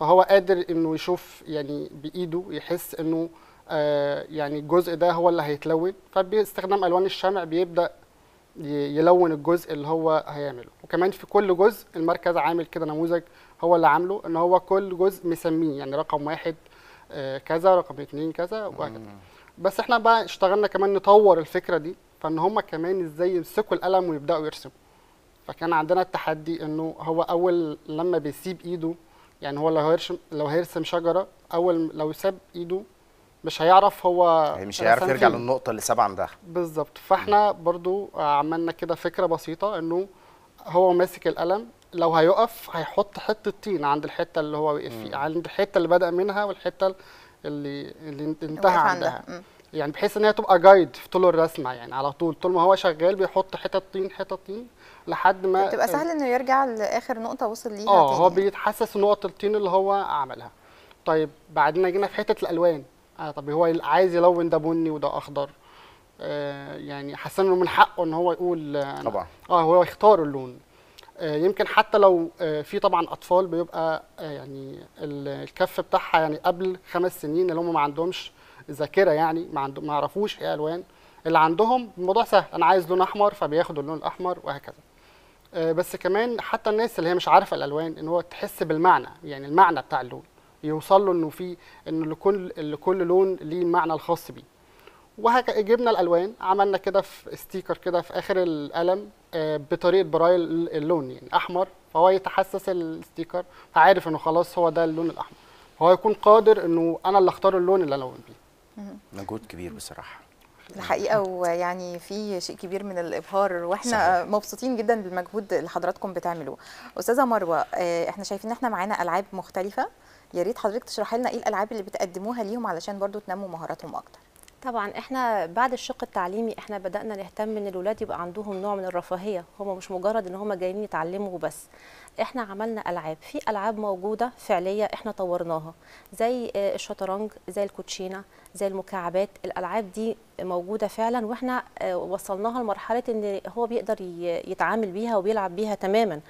فهو قادر انه يشوف يعني بايده يحس انه آه يعني الجزء ده هو اللي هيتلون فباستخدام الوان الشمع بيبدا يلون الجزء اللي هو هيعمله وكمان في كل جزء المركز عامل كده نموذج هو اللي عامله ان هو كل جزء مسميه يعني رقم واحد آه كذا رقم اتنين كذا وهكذا بس احنا بقى اشتغلنا كمان نطور الفكره دي فان هم كمان ازاي يمسكوا القلم ويبداوا يرسموا فكان عندنا التحدي انه هو اول لما بيسيب ايده يعني هو لو هيرسم لو هيرسم شجره اول لو ساب ايده مش هيعرف هو يعني مش هيعرف يرجع للنقطه اللي ساب عندها بالظبط فاحنا برضو عملنا كده فكره بسيطه انه هو ماسك القلم لو هيقف هيحط حته طين عند الحته اللي هو وقف فيها عند الحته اللي بدا منها والحته اللي اللي انتهى عندها عندها. يعني بحيث ان هي تبقى جايد في طول الرسمه يعني على طول طول ما هو شغال بيحط حته طين حته طين لحد ما بتبقى سهل انه يرجع لاخر نقطه وصل ليها اه هو بيتحسس ان هو الطين اللي هو عملها طيب بعدين جينا في حته الالوان آه طب هو عايز يلون ده بني وده اخضر آه يعني حسن انه من حقه ان هو يقول آه طبعا اه هو يختار اللون آه يمكن حتى لو آه في طبعا اطفال بيبقى آه يعني الكف بتاعها يعني قبل خمس سنين اللي هم ما عندهمش ذاكره يعني ما عندهم ما يعرفوش ايه الوان اللي عندهم الموضوع سهل انا عايز لون احمر فبياخدوا اللون الاحمر وهكذا آه، بس كمان حتى الناس اللي هي مش عارفه الالوان ان هو تحس بالمعنى يعني المعنى بتاع اللون يوصل له انه في ان لكل لكل لون ليه المعنى الخاص بيه جبنا الالوان عملنا كده في ستيكر كده في اخر القلم آه، بطريقه برايل اللون يعني احمر فهو يتحسس الستيكر فعارف انه خلاص هو ده اللون الاحمر فهو يكون قادر انه انا اللي اختار اللون اللي انا بيه مجهود كبير بصراحه الحقيقه ويعني في شيء كبير من الابهار واحنا صحيح. مبسوطين جدا بالمجهود اللي حضراتكم بتعملوه استاذه مروه آه، احنا شايفين ان احنا معانا العاب مختلفه يا ريت حضرتك تشرحي لنا ايه الالعاب اللي بتقدموها ليهم علشان برضو تنموا مهاراتهم اكتر طبعا احنا بعد الشق التعليمي احنا بدانا نهتم ان الاولاد يبقى عندهم نوع من الرفاهيه هم مش مجرد ان هم جايين يتعلموا وبس احنا عملنا العاب في العاب موجوده فعليه احنا طورناها زي آه، الشطرنج زي الكوتشينه زي المكعبات الالعاب دي موجوده فعلا واحنا آه، وصلناها لمرحله ان هو بيقدر يتعامل بيها وبيلعب بيها تماما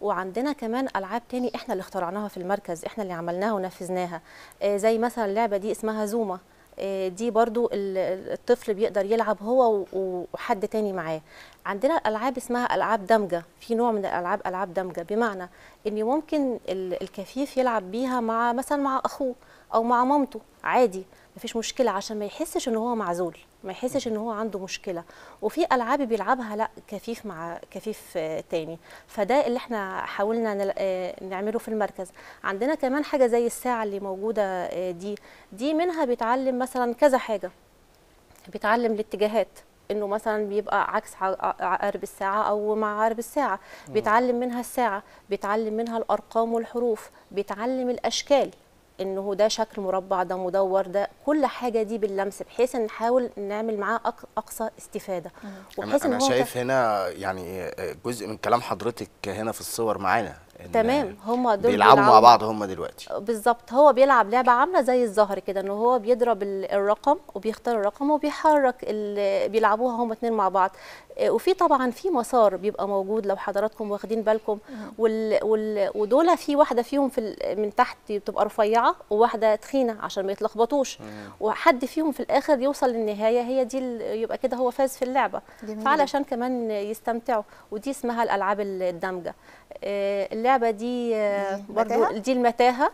وعندنا كمان العاب تاني احنا اللي اخترعناها في المركز احنا اللي عملناها ونفذناها آه، زي مثلا اللعبه دي اسمها زوما آه، دي برضو الطفل بيقدر يلعب هو وحد تاني معاه عندنا العاب اسمها العاب دمجه في نوع من الالعاب العاب دمجه بمعنى ان ممكن الكفيف يلعب بيها مع مثلا مع اخوه او مع مامته عادي مفيش مشكله عشان ما يحسش ان هو معزول ما يحسش ان هو عنده مشكله وفي العاب بيلعبها لا كفيف مع كفيف آه، تاني فده اللي احنا حاولنا آه، نعمله في المركز عندنا كمان حاجه زي الساعه اللي موجوده آه، دي دي منها بيتعلم مثلا كذا حاجه بيتعلم الاتجاهات انه مثلا بيبقى عكس عقرب الساعه او مع عقارب الساعه بيتعلم منها الساعه بيتعلم منها الارقام والحروف بيتعلم الاشكال انه ده شكل مربع ده مدور ده كل حاجه دي باللمس بحيث ان نحاول نعمل معاه اقصى استفاده وبحيث انا, أنا شايف هنا يعني جزء من كلام حضرتك هنا في الصور معانا تمام هم دول بيلعبوا مع بعض هم دلوقتي بالظبط هو بيلعب لعبه عامله زي الزهر كده ان هو بيضرب الرقم وبيختار الرقم وبيحرك بيلعبوها هم اتنين مع بعض آه، وفي طبعا في مسار بيبقى موجود لو حضراتكم واخدين بالكم نعم. وال وال ودول في واحده فيهم في من تحت بتبقى رفيعه وواحده تخينه عشان ما يتلخبطوش نعم. وحد فيهم في الاخر يوصل للنهايه هي دي يبقى كده هو فاز في اللعبه جميل. فعلشان كمان يستمتعوا ودي اسمها الالعاب الدمجه آه، اللعبه دي آه، برضو دي المتاهه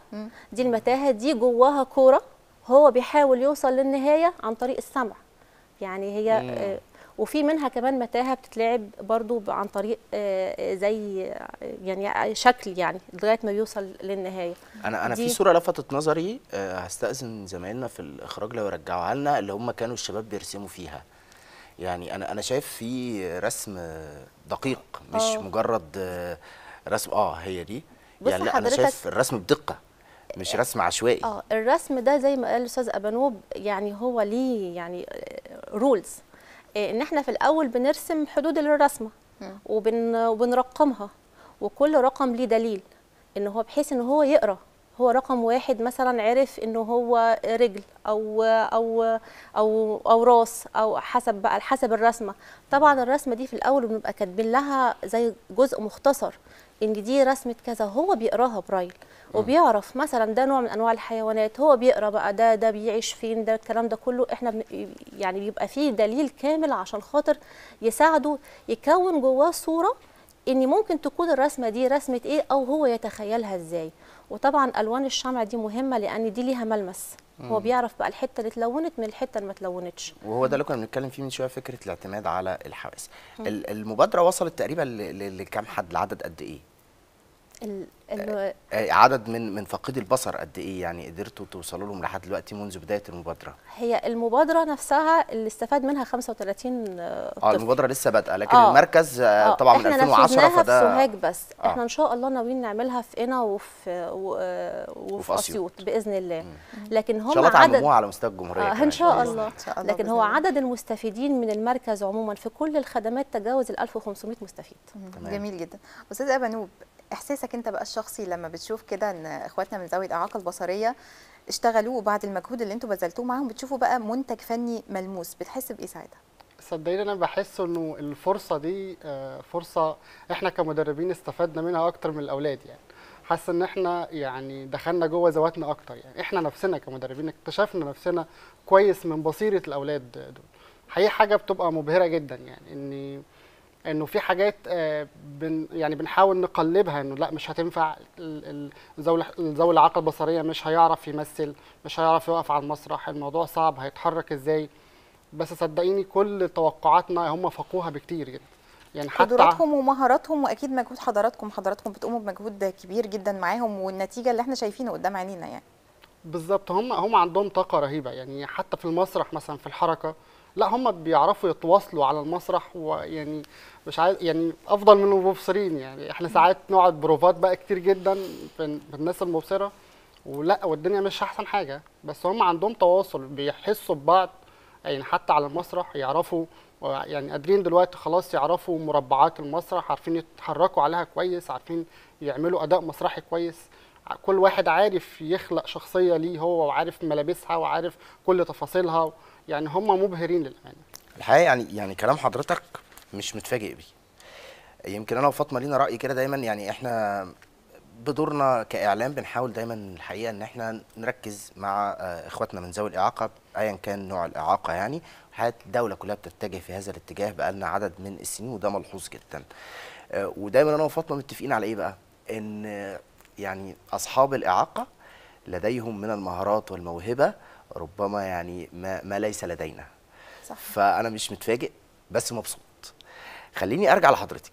دي المتاهه دي جواها كوره هو بيحاول يوصل للنهايه عن طريق السمع يعني هي وفي منها كمان متاهه بتتلعب برضو عن طريق آه، آه، زي آه، يعني شكل يعني لغايه ما بيوصل للنهايه انا انا في صوره لفتت نظري هستاذن زمايلنا في الاخراج لو يرجعوها لنا اللي هم كانوا الشباب بيرسموا فيها يعني انا انا شايف في رسم دقيق مش أوه. مجرد رسم اه هي دي يعني لا انا شايف الرسم بدقه مش رسم عشوائي اه الرسم ده زي ما قال الاستاذ ابانوب يعني هو ليه يعني رولز إيه، ان احنا في الاول بنرسم حدود للرسمه وبن وبنرقمها وكل رقم ليه دليل ان هو بحيث ان هو يقرا هو رقم واحد مثلا عرف ان هو رجل او او او او راس او حسب بقى حسب الرسمه طبعا الرسمه دي في الاول بنبقى كاتبين لها زي جزء مختصر ان دي رسمه كذا هو بيقراها برايل وبيعرف مثلا ده نوع من انواع الحيوانات هو بيقرا بقى ده ده بيعيش فين ده الكلام ده كله احنا يعني بيبقى فيه دليل كامل عشان خاطر يساعده يكون جواه صوره ان ممكن تكون الرسمه دي رسمه ايه او هو يتخيلها ازاي وطبعا الوان الشمع دي مهمه لان دي ليها ملمس مم. هو بيعرف بقى الحته اللي اتلونت من الحته اللي ما اتلونتش وهو ده اللي كنا بنتكلم فيه من شويه فكره الاعتماد على الحواس المبادره وصلت تقريبا لكام حد لعدد قد ايه ال... آه، آه، عدد من من فقيد البصر قد ايه يعني قدرتوا توصلوا لهم لحد دلوقتي منذ بدايه المبادره هي المبادره نفسها اللي استفاد منها 35 طفل اه المبادره لسه بادئه لكن آه. المركز آه, آه، طبعا من 2010 فده في سوهاج بس آه. احنا ان شاء الله ناويين نعملها في قنا وفي وفي, وفي اسيوط باذن الله مم. لكن هم ان شاء الله عدد على مستوى الجمهوريه آه ان شاء الله لكن هو عدد المستفيدين من المركز عموما في كل الخدمات تجاوز ال 1500 مستفيد جميل جدا استاذ ابا نوب احساسك انت بقى الشخصي لما بتشوف كده ان اخواتنا من ذوي الاعاقه البصريه اشتغلوا وبعد المجهود اللي انتوا بذلتوه معاهم بتشوفوا بقى منتج فني ملموس بتحس بايه ساعتها صدقيني انا بحس انه الفرصه دي آه، فرصه احنا كمدربين استفدنا منها اكتر من الاولاد يعني حاسه ان احنا يعني دخلنا جوه ذواتنا اكتر يعني احنا نفسنا كمدربين اكتشفنا نفسنا كويس من بصيره الاولاد دول حقيقه حاجه بتبقى مبهره جدا يعني ان انه في حاجات آه، بن يعني بنحاول نقلبها انه لا مش هتنفع ذوي ذوي الاعاقه البصريه مش هيعرف يمثل مش هيعرف يقف على المسرح الموضوع صعب هيتحرك ازاي بس صدقيني كل توقعاتنا هم فاقوها بكتير جدا يعني حتى قدراتهم ومهاراتهم واكيد مجهود حضراتكم حضراتكم بتقوموا بمجهود كبير جدا معاهم والنتيجه اللي احنا شايفينه قدام عينينا يعني بالظبط هم هم عندهم طاقه رهيبه يعني حتى في المسرح مثلا في الحركه لا هم بيعرفوا يتواصلوا على المسرح ويعني مش عايز يعني افضل من المبصرين يعني احنا ساعات نقعد بروفات بقى كتير جدا بالناس المبصره ولا والدنيا مش احسن حاجه بس هم عندهم تواصل بيحسوا ببعض يعني حتى على المسرح يعرفوا يعني قادرين دلوقتي خلاص يعرفوا مربعات المسرح عارفين يتحركوا عليها كويس عارفين يعملوا اداء مسرحي كويس كل واحد عارف يخلق شخصيه ليه هو وعارف ملابسها وعارف كل تفاصيلها يعني هم مبهرين للامانه الحقيقه يعني يعني كلام حضرتك مش متفاجئ بيه يمكن انا وفاطمه لينا راي كده دايما يعني احنا بدورنا كاعلام بنحاول دايما الحقيقه ان احنا نركز مع آه، اخواتنا من ذوي الاعاقه ايا كان نوع الاعاقه يعني حياه الدوله كلها بتتجه في هذا الاتجاه بقالنا عدد من السنين وده ملحوظ جدا آه، ودايما انا وفاطمه متفقين على ايه بقى ان آه، يعني اصحاب الاعاقه لديهم من المهارات والموهبه ربما يعني ما, ما ليس لدينا صح. فانا مش متفاجئ بس مبسوط خليني ارجع لحضرتك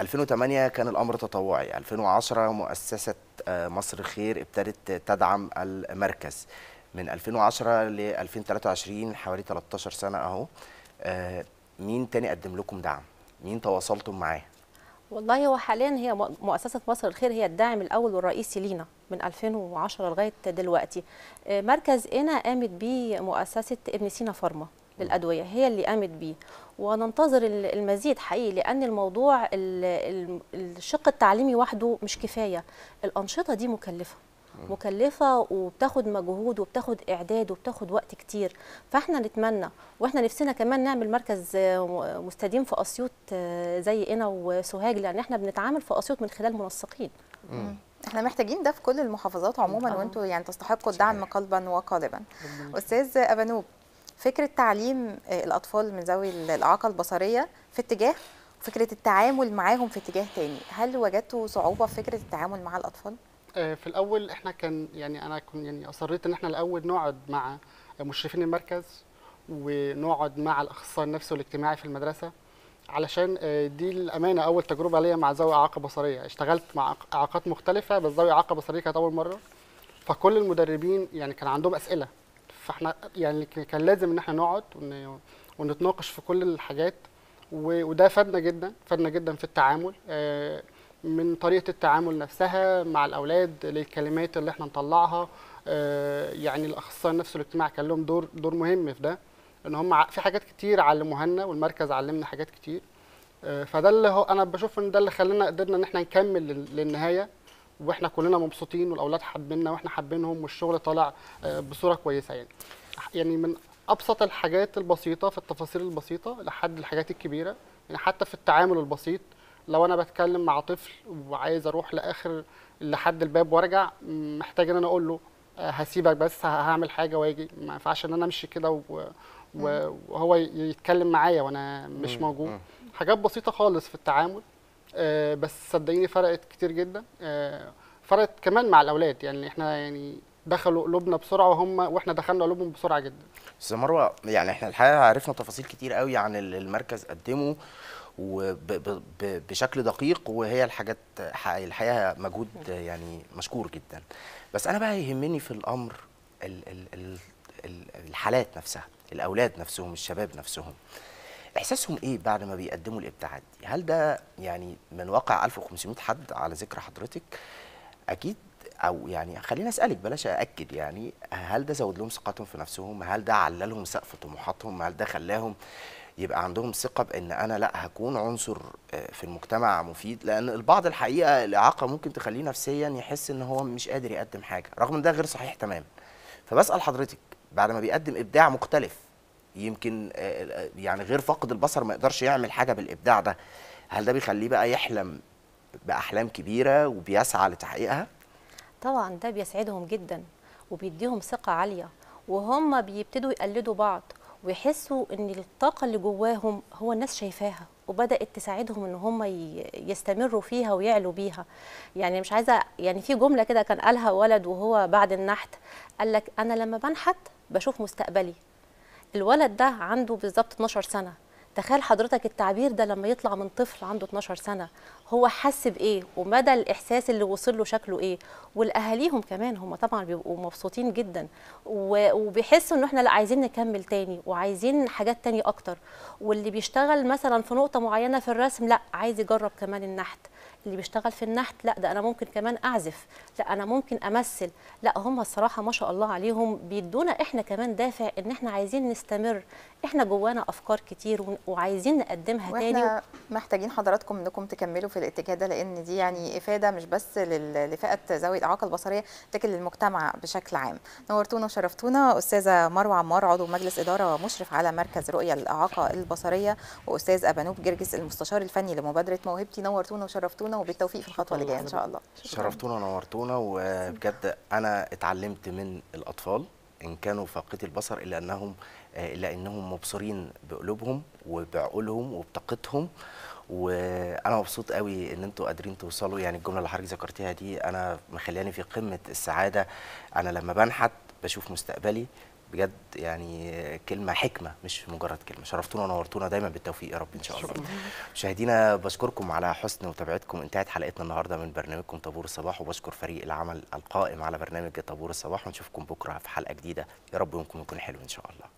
2008 كان الامر تطوعي 2010 مؤسسه آه، مصر خير ابتدت تدعم المركز من 2010 ل 2023 حوالي 13 سنه اهو آه، مين تاني قدم لكم دعم مين تواصلتم معاه والله هو حاليا هي مؤسسه مصر الخير هي الداعم الاول والرئيسي لينا من 2010 لغايه دلوقتي آه، مركز انا قامت بيه مؤسسه ابن سينا فارما للادويه هي اللي قامت بيه وننتظر المزيد حقيقي لان الموضوع الشق التعليمي وحده مش كفايه الانشطه دي مكلفه مكلفه وبتاخد مجهود وبتاخد اعداد وبتاخد وقت كتير فاحنا نتمنى واحنا نفسنا كمان نعمل مركز مستديم في اسيوط آه، زي انا وسوهاج لان احنا بنتعامل في اسيوط من خلال منسقين احنا محتاجين ده في كل المحافظات عموما وانتم يعني تستحقوا الدعم قلبا وقالبا استاذ ابانوب فكره تعليم آه، الاطفال من ذوي الاعاقه البصريه في اتجاه فكره التعامل معاهم في اتجاه تاني هل وجدتوا صعوبه في فكره التعامل مع الاطفال آه، في الاول احنا كان يعني انا كنت يعني اصريت ان احنا الاول نقعد مع مشرفين المركز ونقعد مع الاخصائي النفسي والاجتماعي في المدرسه علشان آه، دي الامانه اول تجربه ليا مع ذوي اعاقه بصريه اشتغلت مع اعاقات مختلفه بس ذوي اعاقه بصريه كانت اول مره فكل المدربين يعني كان عندهم اسئله فاحنا يعني كان لازم ان احنا نقعد ونتناقش في كل الحاجات وده فادنا جدا فادنا جدا في التعامل آه، من طريقه التعامل نفسها مع الاولاد للكلمات اللي احنا نطلعها آه، يعني الاخصائي النفسي الاجتماعي كان لهم دور دور مهم في ده ان هم في حاجات كتير علموهالنا والمركز علمنا حاجات كتير آه، فده اللي هو انا بشوف ان ده اللي خلانا قدرنا ان احنا نكمل للنهايه واحنا كلنا مبسوطين والاولاد حابيننا واحنا حابينهم والشغل طالع آه، بصوره كويسه يعني يعني من ابسط الحاجات البسيطه في التفاصيل البسيطه لحد الحاجات الكبيره يعني حتى في التعامل البسيط لو انا بتكلم مع طفل وعايز اروح لاخر لحد الباب وارجع محتاج ان انا اقول له آه، هسيبك بس هعمل حاجه واجي ما ينفعش ان انا امشي كده وهو يتكلم معايا وانا مش موجود حاجات بسيطه خالص في التعامل آه، بس صدقيني فرقت كتير جدا آه، فرقت كمان مع الاولاد يعني احنا يعني دخلوا قلوبنا بسرعه وهم واحنا دخلنا قلوبهم بسرعه جدا. استاذ مروه يعني احنا الحقيقه عرفنا تفاصيل كتير قوي عن المركز قدمه وبشكل دقيق وهي الحاجات الحقيقه مجهود يعني مشكور جدا بس انا بقى يهمني في الامر الحالات نفسها الاولاد نفسهم الشباب نفسهم احساسهم ايه بعد ما بيقدموا الابتعاد دي هل ده يعني من واقع 1500 حد على ذكر حضرتك اكيد او يعني خليني اسالك بلاش ااكد يعني هل ده زود لهم ثقتهم في نفسهم هل ده عللهم سقف طموحاتهم هل ده خلاهم يبقى عندهم ثقه بان انا لا هكون عنصر آه، في المجتمع مفيد لان البعض الحقيقه الاعاقه ممكن تخليه نفسيا يحس ان هو مش قادر يقدم حاجه رغم ان ده غير صحيح تماما فبسال حضرتك بعد ما بيقدم ابداع مختلف يمكن آه، آه، يعني غير فاقد البصر ما يقدرش يعمل حاجه بالابداع ده هل ده بيخليه بقى يحلم باحلام كبيره وبيسعى لتحقيقها طبعا ده بيسعدهم جدا وبيديهم ثقه عاليه وهم بيبتدوا يقلدوا بعض ويحسوا ان الطاقه اللي جواهم هو الناس شايفاها وبدات تساعدهم ان هم يستمروا فيها ويعلوا بيها يعني مش عايزه يعني في جمله كده كان قالها ولد وهو بعد النحت قال لك انا لما بنحت بشوف مستقبلي الولد ده عنده بالظبط 12 سنه تخيل حضرتك التعبير ده لما يطلع من طفل عنده 12 سنه هو حس بايه ومدى الاحساس اللي وصل له شكله ايه والاهاليهم كمان هم طبعا بيبقوا مبسوطين جدا وبيحسوا ان احنا لا عايزين نكمل تاني وعايزين حاجات تاني اكتر واللي بيشتغل مثلا في نقطه معينه في الرسم لا عايز يجرب كمان النحت اللي بيشتغل في النحت لا ده انا ممكن كمان اعزف لا انا ممكن امثل لا هم الصراحه ما شاء الله عليهم بيدونا احنا كمان دافع ان احنا عايزين نستمر احنا جوانا افكار كتير وعايزين نقدمها تاني محتاجين حضراتكم انكم تكملوا في الاتجاه ده لان دي يعني افاده مش بس لفئه ذوي الاعاقه البصريه لكن للمجتمع بشكل عام نورتونا وشرفتونا استاذه مروه عمار عضو مجلس اداره ومشرف على مركز رؤيه للاعاقه البصريه واستاذ ابانوب جرجس المستشار الفني لمبادره موهبتي نورتونا وشرفتونا وبالتوفيق في الخطوه اللي جايه ان شاء الله شرفتونا ونورتونا وبجد انا اتعلمت من الاطفال ان كانوا فاقدي البصر الا انهم آه، لانهم مبصرين بقلوبهم وبعقولهم وبطاقتهم وانا مبسوط قوي ان انتوا قادرين توصلوا يعني الجمله اللي حضرتك ذكرتيها دي انا مخلاني في قمه السعاده انا لما بنحت بشوف مستقبلي بجد يعني كلمه حكمه مش مجرد كلمه شرفتونا ونورتونا دايما بالتوفيق يا رب ان شاء الله مشاهدينا بشكركم على حسن متابعتكم انتهت حلقتنا النهارده من برنامجكم طابور الصباح وبشكر فريق العمل القائم على برنامج طابور الصباح ونشوفكم بكره في حلقه جديده يا رب يومكم يكون حلو ان شاء الله